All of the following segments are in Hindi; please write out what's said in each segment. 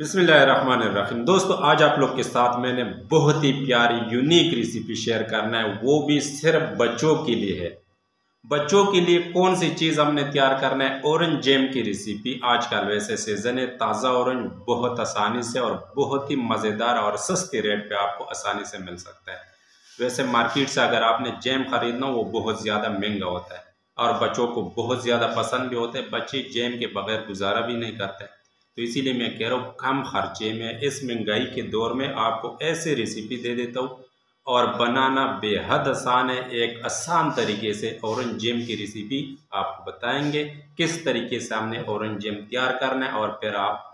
बिसमीम दोस्तों आज आप लोग के साथ मैंने बहुत ही प्यारी यूनिक रेसिपी शेयर करना है वो भी सिर्फ बच्चों के लिए है बच्चों के लिए कौन सी चीज़ हमने तैयार करना है ऑरेंज जैम की रेसिपी आजकल वैसे सीज़न है ताज़ा ऑरेंज बहुत आसानी से और बहुत ही मज़ेदार और सस्ती रेट पे आपको आसानी से मिल सकता है वैसे मार्केट से अगर आपने जैम ख़रीदना वो बहुत ज़्यादा महंगा होता है और बच्चों को बहुत ज़्यादा पसंद भी होता है बच्चे जैम के बगैर गुजारा भी नहीं करते हैं तो इसीलिए मैं कह रहा हूँ कम खर्चे में इस महंगाई के दौर में आपको ऐसे रेसिपी दे देता हूँ और बनाना बेहद आसान है एक आसान तरीके से औरन जेम की रेसिपी आपको बताएंगे किस तरीके से हमने औरन जेम तैयार करना है और फिर आप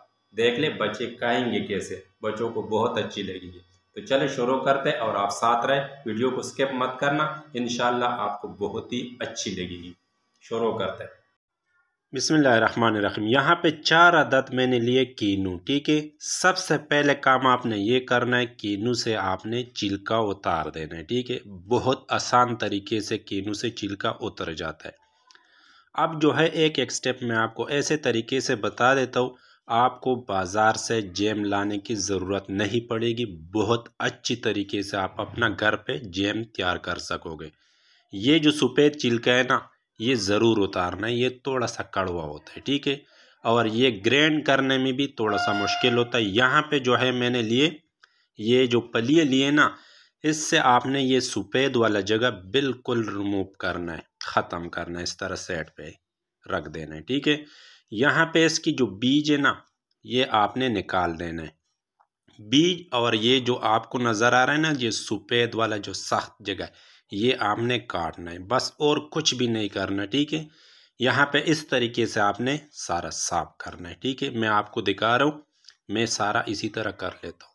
देख ले बच्चे खाएंगे कैसे बच्चों को बहुत अच्छी लगेगी तो चले शुरू करते हैं और आप साथ रहे वीडियो को स्किप मत करना इन आपको बहुत ही अच्छी लगेगी शुरू करते हैं बिसमीम यहाँ पे चार आदत मैंने लिए कीनू ठीक है सबसे पहले काम आपने ये करना है कीनू से आपने चिल्का उतार देना है ठीक है बहुत आसान तरीके से कीनू से चिल्का उतर जाता है अब जो है एक एक स्टेप मैं आपको ऐसे तरीके से बता देता हूँ आपको बाज़ार से जैम लाने की ज़रूरत नहीं पड़ेगी बहुत अच्छी तरीके से आप अपना घर पर जैम तैयार कर सकोगे ये जो सफ़ेद चिल्का है ना ये ज़रूर उतारना है ये थोड़ा सा कड़वा होता है ठीक है और ये ग्रैंड करने में भी थोड़ा सा मुश्किल होता है यहाँ पे जो है मैंने लिए ये जो पलिए लिए ना इससे आपने ये सफ़ेद वाला जगह बिल्कुल रिमूव करना है ख़त्म करना है इस तरह सेट पे रख देना है ठीक है यहाँ पे इसकी जो बीज है ना ये आपने निकाल देना है बीज और ये जो आपको नज़र आ रहा है ना ये सफ़ेद वाला जो सख्त जगह है ये आपने काटना है बस और कुछ भी नहीं करना ठीक है यहाँ पे इस तरीके से आपने सारा साफ करना है ठीक है मैं आपको दिखा रहा हूँ मैं सारा इसी तरह कर लेता हूँ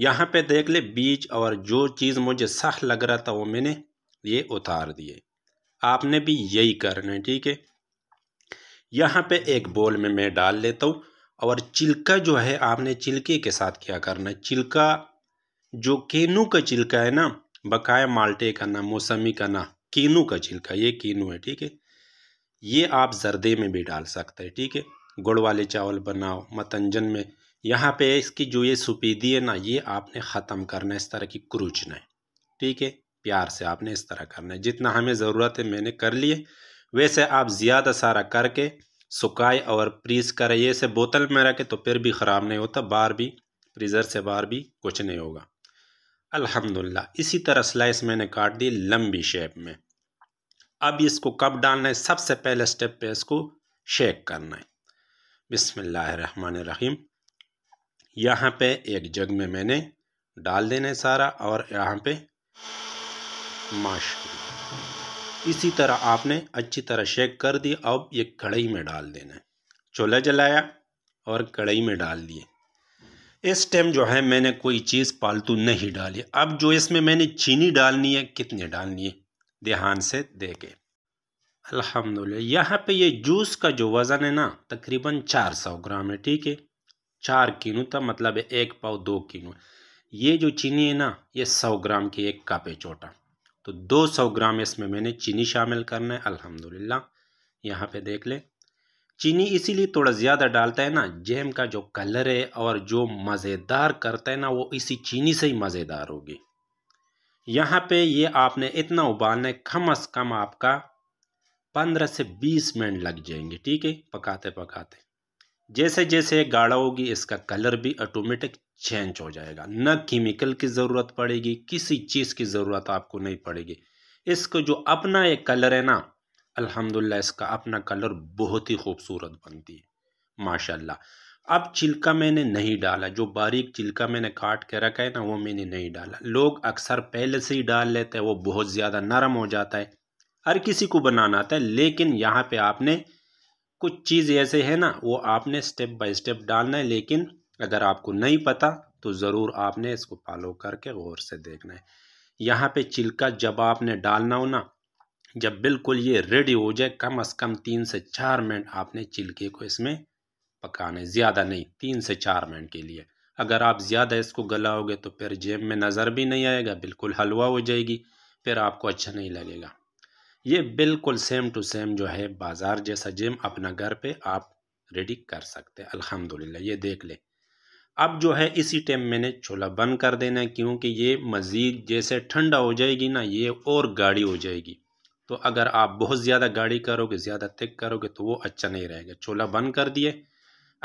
यहाँ पे देख ले बीज और जो चीज़ मुझे सख लग रहा था वो मैंने ये उतार दिए आपने भी यही करना है ठीक है यहाँ पे एक बोल में मैं डाल लेता हूँ और चिल्का जो है आपने चिल्के के साथ क्या करना है चिल्का जो केनू का चिल्का है ना बकाया माल्टे का ना मौसमी का ना कीनू का छिलका ये कीनू है ठीक है ये आप जर्दे में भी डाल सकते हैं ठीक है गुड़ वाले चावल बनाओ मतंजन में यहाँ पे इसकी जो ये सुपीदी है ना ये आपने ख़त्म करना है इस तरह की क्रूचना है ठीक है प्यार से आपने इस तरह करना है जितना हमें ज़रूरत है मैंने कर लिए वैसे आप ज़्यादा सारा करके सुखाए और प्रीस करें ऐसे बोतल में रखें तो फिर भी ख़राब नहीं होता बार भी फ्रीज़र से बार भी कुछ नहीं होगा अल्हम्दुलिल्लाह इसी तरह स्लाइस मैंने काट दी लंबी शेप में अब इसको कब डालना है सबसे पहले स्टेप पे इसको शेक करना है बिसमीम यहाँ पे एक जग में मैंने डाल देना है सारा और यहाँ पे माश इसी तरह आपने अच्छी तरह शेक कर दी अब ये कढ़ाई में डाल देना है चूल्हा जलाया और कढ़ाई में डाल दिए इस टाइम जो है मैंने कोई चीज़ पालतू नहीं डाली अब जो इसमें मैंने चीनी डालनी है कितनी डालनी है ध्यान से देखे अल्हम्दुलिल्लाह यहाँ पे ये जूस का जो वज़न है ना तकरीबन 400 ग्राम है ठीक है चार किलो था मतलब एक पाव दो किलो ये जो चीनी है ना ये 100 ग्राम की एक कप है छोटा तो 200 ग्राम इसमें मैंने चीनी शामिल करना है अल्हम्दुलिल्लाह यहाँ पे देख लें चीनी इसीलिए थोड़ा ज़्यादा डालता है ना जैम का जो कलर है और जो मज़ेदार करता है ना वो इसी चीनी से ही मज़ेदार होगी यहाँ पे ये आपने इतना उबालना है कम अज़ कम आपका पंद्रह से बीस मिनट लग जाएंगे ठीक है पकाते पकाते जैसे जैसे गाढ़ा होगी इसका कलर भी ऑटोमेटिक चेंज हो जाएगा न केमिकल की ज़रूरत पड़ेगी किसी चीज़ की ज़रूरत आपको नहीं पड़ेगी इसको जो अपना एक कलर है ना अल्हम्दुलिल्लाह इसका अपना कलर बहुत ही खूबसूरत बनती है माशाल्लाह अब चिल्का मैंने नहीं डाला जो बारीक चिल्का मैंने काट के रखा है ना वो मैंने नहीं डाला लोग अक्सर पहले से ही डाल लेते हैं वो बहुत ज़्यादा नरम हो जाता है हर किसी को बनाना आता है लेकिन यहाँ पे आपने कुछ चीज़ ऐसे है ना वो आपने स्टेप बाय स्टेप डालना है लेकिन अगर आपको नहीं पता तो ज़रूर आपने इसको फॉलो करके गौर से देखना है यहाँ पे चिल्का जब आपने डालना हो ना जब बिल्कुल ये रेडी हो जाए कम अज़ कम तीन से चार मिनट आपने चिलके को इसमें पकाने ज़्यादा नहीं तीन से चार मिनट के लिए अगर आप ज़्यादा इसको गलाओगे तो फिर जेब में नज़र भी नहीं आएगा बिल्कुल हलवा हो जाएगी फिर आपको अच्छा नहीं लगेगा ये बिल्कुल सेम टू सेम जो है बाज़ार जैसा जेम अपना घर पे आप रेडी कर सकते हैं अल्हम्दुलिल्लाह ये देख लें अब जो है इसी टाइम मैंने चूल्हा बंद कर देना है क्योंकि ये मज़ीद जैसे ठंडा हो जाएगी ना ये और गाढ़ी हो जाएगी तो अगर आप बहुत ज़्यादा गाड़ी करोगे ज़्यादा थिक करोगे तो वो अच्छा नहीं रहेगा चूल्हा बंद कर दिए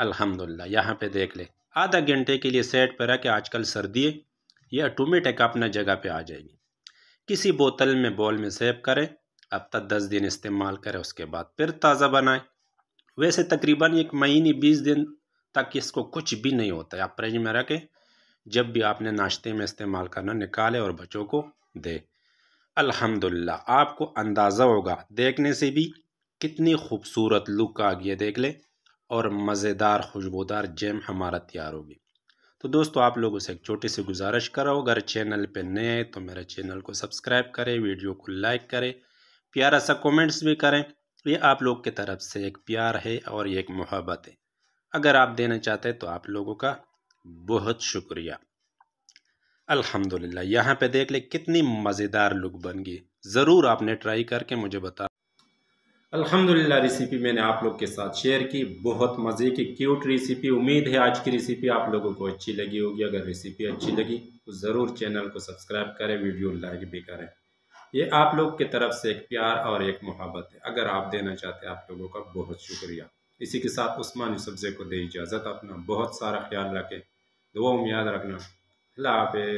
अल्हम्दुलिल्लाह यहाँ पे देख ले आधा घंटे के लिए सेट पर रख के आजकल सर्दी है ये ऑटोमेटिक अपना जगह पे आ जाएगी किसी बोतल में बॉल में सेव करें अब तक दस दिन इस्तेमाल करें उसके बाद फिर ताज़ा बनाएं वैसे तकरीबन एक महीने बीस दिन तक इसको कुछ भी नहीं होता है आप फ्रिज में रखें जब भी आपने नाश्ते में इस्तेमाल करना निकाले और बच्चों को दे अल्हम्दुलिल्लाह आपको अंदाज़ा होगा देखने से भी कितनी खूबसूरत लुक आ गई है देख ले और मज़ेदार खुशबूदार जैम हमारा तैयार होगी तो दोस्तों आप लोगों से एक छोटी सी गुजारिश करो अगर चैनल पे नए हैं तो मेरे चैनल को सब्सक्राइब करें वीडियो को लाइक करें प्यारा सा कमेंट्स भी करें ये आप लोग की तरफ से एक प्यार है और ये एक मोहब्बत है अगर आप देना चाहते हैं तो आप लोगों का बहुत शुक्रिया अल्हम्दुलिल्लाह यहाँ पे देख ले कितनी मज़ेदार लुक बन गई ज़रूर आपने ट्राई करके मुझे बता अल्हम्दुलिल्लाह रेसिपी मैंने आप लोग के साथ शेयर की बहुत मज़े की क्यूट रेसिपी उम्मीद है आज की रेसिपी आप लोगों को अच्छी लगी होगी अगर रेसिपी अच्छी लगी तो ज़रूर चैनल को सब्सक्राइब करें वीडियो लाइक भी करें ये आप लोग की तरफ से एक प्यार और एक मोहब्बत है अगर आप देना चाहते हैं आप लोगों का बहुत शुक्रिया इसी के साथ उस्मानी सब्ज़े को दे इजाज़त अपना बहुत सारा ख्याल रखें दुआ याद रखना अल्लाह हाफिज़